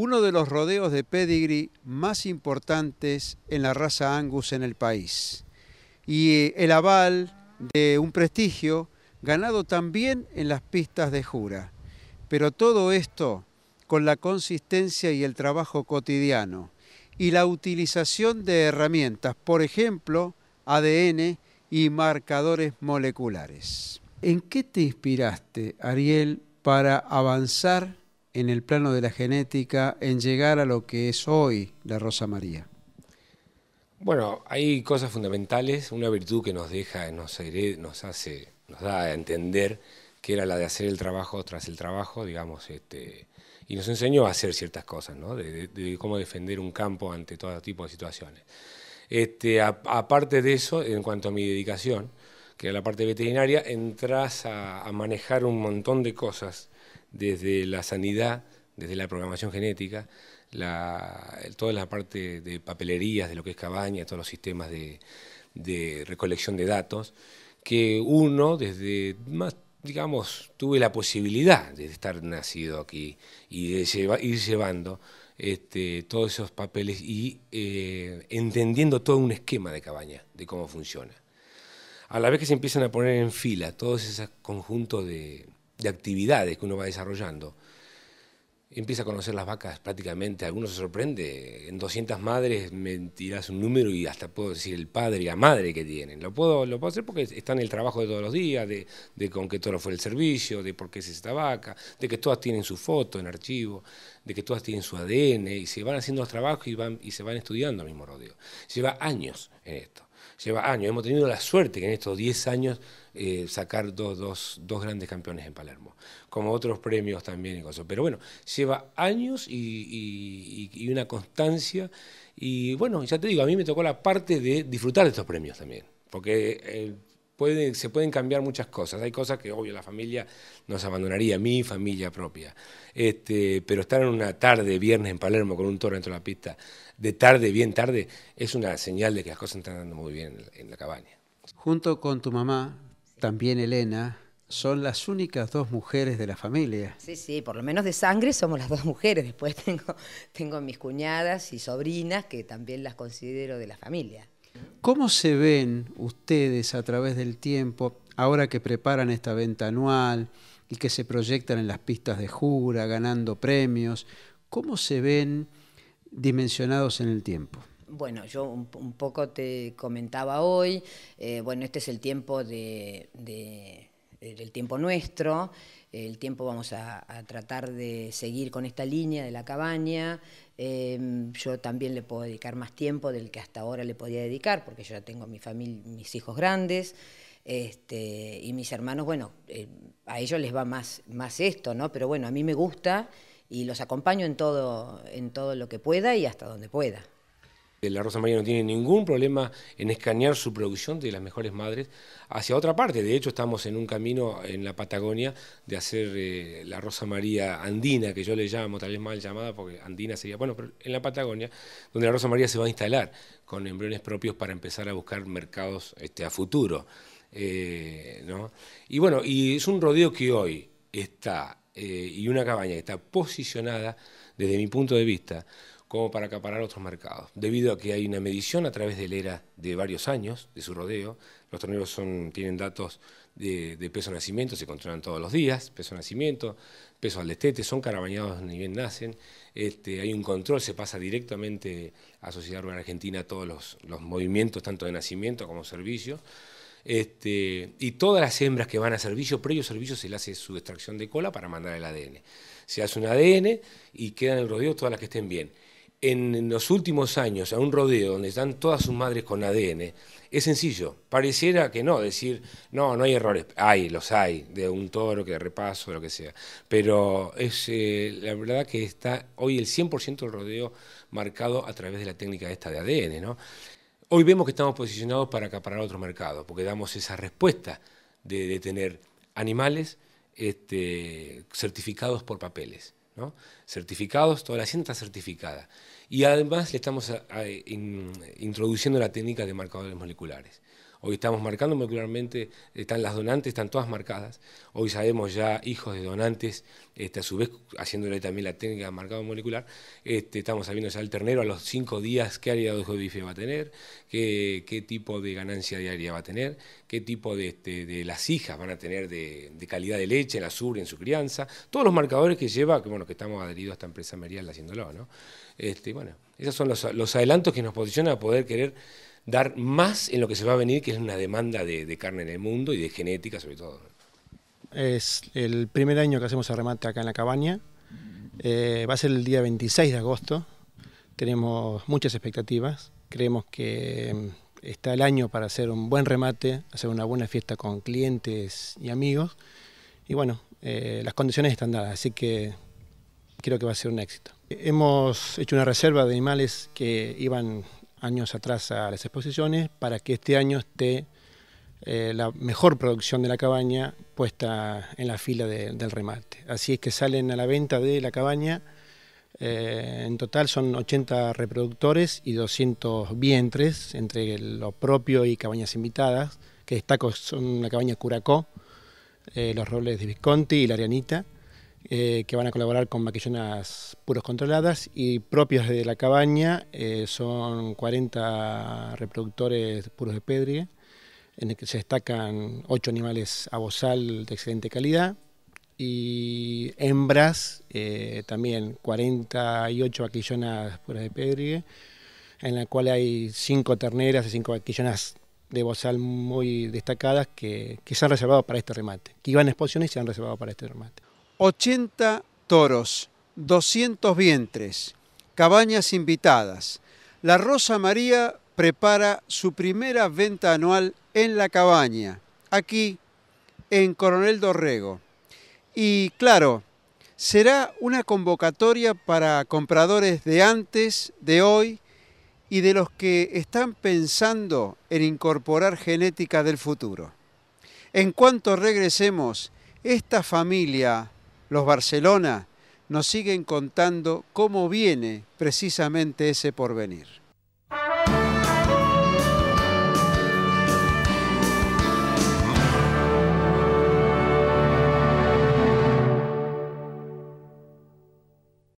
uno de los rodeos de pedigree más importantes en la raza Angus en el país. Y eh, el aval de un prestigio ganado también en las pistas de jura. Pero todo esto con la consistencia y el trabajo cotidiano y la utilización de herramientas, por ejemplo, ADN y marcadores moleculares. ¿En qué te inspiraste, Ariel, para avanzar en el plano de la genética en llegar a lo que es hoy la Rosa María? Bueno, hay cosas fundamentales, una virtud que nos deja, nos, nos hace, nos da a entender que era la de hacer el trabajo tras el trabajo, digamos, este, y nos enseñó a hacer ciertas cosas, ¿no? De, cómo defender un campo ante todo tipo de situaciones. Este, aparte de eso, en cuanto a mi dedicación, que era la parte veterinaria, entras a manejar un montón de cosas desde la sanidad, desde la programación genética, la, toda la parte de papelerías, de lo que es cabaña, todos los sistemas de, recolección de datos, que uno desde más digamos, tuve la posibilidad de estar nacido aquí y de ir llevando este, todos esos papeles y eh, entendiendo todo un esquema de cabaña, de cómo funciona. A la vez que se empiezan a poner en fila todos esos conjuntos de, de actividades que uno va desarrollando. Empieza a conocer las vacas prácticamente, algunos se sorprende, en 200 madres me tirás un número y hasta puedo decir el padre y la madre que tienen. Lo puedo, lo puedo hacer porque está en el trabajo de todos los días, de, de con qué toro fue el servicio, de por qué es esta vaca, de que todas tienen su foto en archivo, de que todas tienen su ADN y se van haciendo los trabajos y, van, y se van estudiando al mismo rodeo. Lleva años en esto lleva años. Hemos tenido la suerte que en estos 10 años eh, sacar dos, grandes campeones en Palermo, como otros premios también y cosas. Pero bueno, lleva años y, una constancia. Y bueno, ya te digo, a mí me tocó la parte de disfrutar de estos premios también porque el se pueden cambiar muchas cosas. Hay cosas que, obvio, la familia nos abandonaría, mi familia propia. Este, pero estar en una tarde, viernes en Palermo, con un toro dentro de la pista, de tarde, bien tarde, es una señal de que las cosas están andando muy bien en la, cabaña. Junto con tu mamá, también Elena, son las únicas dos mujeres de la familia. Sí, sí, por lo menos de sangre somos las dos mujeres. Después tengo, tengo mis cuñadas y sobrinas que también las considero de la familia. ¿Cómo se ven ustedes a través del tiempo, ahora que preparan esta venta anual y que se proyectan en las pistas de jura, ganando premios? ¿Cómo se ven dimensionados en el tiempo? Bueno, yo un, poco te comentaba hoy, eh, bueno, este es el tiempo de, eh, tiempo nuestro, el tiempo vamos a, tratar de seguir con esta línea de la cabaña, Em, yo también le puedo dedicar más tiempo del que hasta ahora le podía dedicar, porque yo ya tengo mi familia, mis hijos grandes. Este, y mis hermanos, bueno, eh, a ellos les va más, más esto, ¿no? Pero bueno, a mí me gusta y los acompaño en todo, en todo lo que pueda y hasta donde pueda la Rosa María no tiene ningún problema en escanear su producción de las mejores madres hacia otra parte. De hecho, estamos en un camino en la Patagonia de hacer eh, la Rosa María andina, que yo le llamo, tal vez mal llamada, porque andina sería, bueno, pero en la Patagonia, donde la Rosa María se va a instalar con embriones propios para empezar a buscar mercados este, a futuro. Eh, y bueno, y es un rodeo que hoy está, eh, y una cabaña que está posicionada, desde mi punto de vista, como para acaparar otros mercados. Debido a que hay una medición a través del ERA de varios años de su rodeo, los torneos tienen datos de, de peso nacimiento, se controlan todos los días, peso nacimiento, peso al destete, son carabañados ni bien nacen, este, hay un control, se pasa directamente a Sociedad Urbana Argentina todos los, movimientos, tanto de nacimiento como servicio. Este, y todas las hembras que van a servicio, previo servicio, se le hace su extracción de cola para mandar el ADN. Se hace un ADN y quedan en el rodeo todas las que estén bien en los últimos años a un rodeo donde están todas sus madres con ADN, es sencillo. Pareciera que no, decir, no, no hay errores. Hay, los hay, de un toro que repaso, lo que sea. Pero es eh, la verdad que está hoy el 100% del rodeo marcado a través de la técnica esta de ADN. Hoy vemos que estamos posicionados para acaparar otro mercado, porque damos esa respuesta de, tener animales este, certificados por papeles. Certificados, toda la cinta certificada. Y además le estamos eh, eh, introduciendo la técnica de marcadores moleculares. Hoy estamos marcando molecularmente, están las donantes, están todas marcadas. Hoy sabemos ya hijos de donantes, este, a su vez haciéndole también la técnica de marcado molecular. Este, estamos sabiendo ya el ternero a los cinco días qué área de bife va a tener, qué, tipo de ganancia diaria va a tener, qué tipo de, este, las hijas van a tener de, calidad de leche, en la sur, en su crianza. Todos los marcadores que lleva, que bueno, que estamos adheridos a esta empresa Merial haciéndolo, ¿no? Bueno, Esos son los, adelantos que nos posicionan a poder querer dar más en lo que se va a venir, que es una demanda de, carne en el mundo y de genética sobre todo. Es el primer año que hacemos el remate acá en la cabaña. Eh, va a ser el día 26 de agosto. Tenemos muchas expectativas. Creemos que mm, está el año para hacer un buen remate, hacer una buena fiesta con clientes y amigos. Y bueno, eh, las condiciones están dadas, así que creo que va a ser un éxito. Hemos hecho una reserva de animales que iban años atrás a las exposiciones para que este año esté eh, la mejor producción de la cabaña puesta en la fila del remate. Así es que salen a la venta de la cabaña. Eh, en total son 80 reproductores y 200 vientres entre lo propio y cabañas invitadas, que destaco son la cabaña Curacó, eh, los robles de Visconti y la Arianita. Eh, que van a colaborar con maquillonas puros controladas y propias de la cabaña eh, son 40 reproductores puros de pedrie, en el que se destacan 8 animales a bozal de excelente calidad y hembras, eh, también 48 vaquillonas puras de pedrie, en la cual hay 5 terneras y 5 vaquillonas de bozal muy destacadas que, que se han reservado para este remate, que iban a exposiciones y se han reservado para este remate. 80 toros, 200 vientres, cabañas invitadas. La Rosa María prepara su primera venta anual en la cabaña, aquí en Coronel Dorrego. Y claro, será una convocatoria para compradores de antes, de hoy y de los que están pensando en incorporar genética del futuro. En cuanto regresemos, esta familia los Barcelona, nos siguen contando cómo viene precisamente ese porvenir.